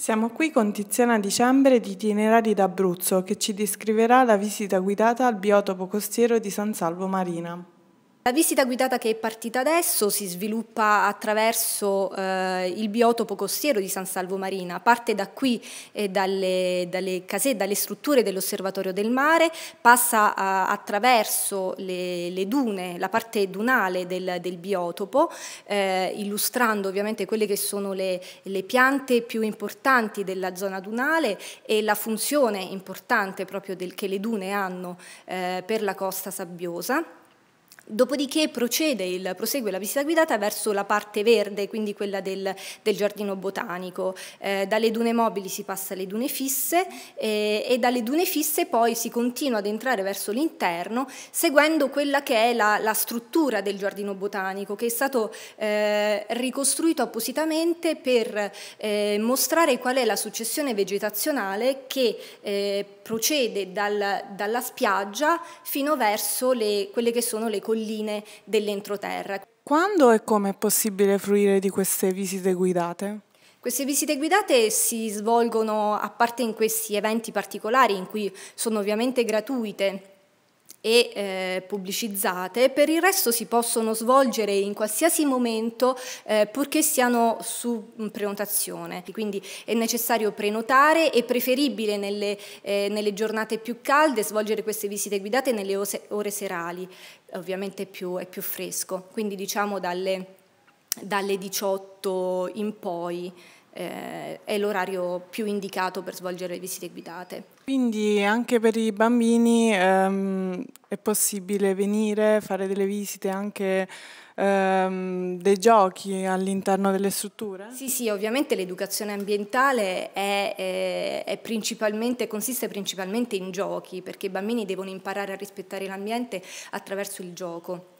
Siamo qui con Tiziana Dicembre di Itinerari d'Abruzzo che ci descriverà la visita guidata al biotopo costiero di San Salvo Marina. La visita guidata che è partita adesso si sviluppa attraverso eh, il biotopo costiero di San Salvo Marina, parte da qui e dalle, dalle, case, dalle strutture dell'osservatorio del mare, passa a, eh, attraverso le, le, dune, la parte dunale del, del biotopo, eh, illustrando ovviamente quelle che sono le, le, piante più importanti della zona dunale e la funzione importante proprio del, che le dune hanno eh, per la costa sabbiosa. Dopodiché procede il, prosegue la visita guidata verso la parte verde, quindi quella del, del giardino botanico. Eh, dalle dune mobili si passa alle dune fisse eh, e dalle dune fisse poi si continua ad entrare verso l'interno seguendo quella che è la, la, struttura del giardino botanico che è stato eh, ricostruito appositamente per eh, mostrare qual è la successione vegetazionale che eh, procede dal, dalla spiaggia fino verso le, quelle che sono le sulle colline dell'entroterra. Quando e come è possibile fruire di queste visite guidate? Queste visite guidate si svolgono a parte in questi eventi particolari in cui sono ovviamente gratuite e eh, pubblicizzate, per il resto si possono svolgere in qualsiasi momento eh, purché siano su mm, prenotazione, quindi è necessario prenotare è preferibile nelle, eh, nelle, giornate più calde svolgere queste visite guidate nelle ore serali, ovviamente più, è più fresco, quindi diciamo dalle dalle 18 in poi eh, è l'orario più indicato per svolgere le visite guidate. Quindi anche per i bambini ehm, è possibile venire, fare delle visite anche ehm, dei giochi all'interno delle strutture? Sì, sì, ovviamente l'educazione ambientale è, è, è principalmente, consiste principalmente in giochi perché i bambini devono imparare a rispettare l'ambiente attraverso il gioco.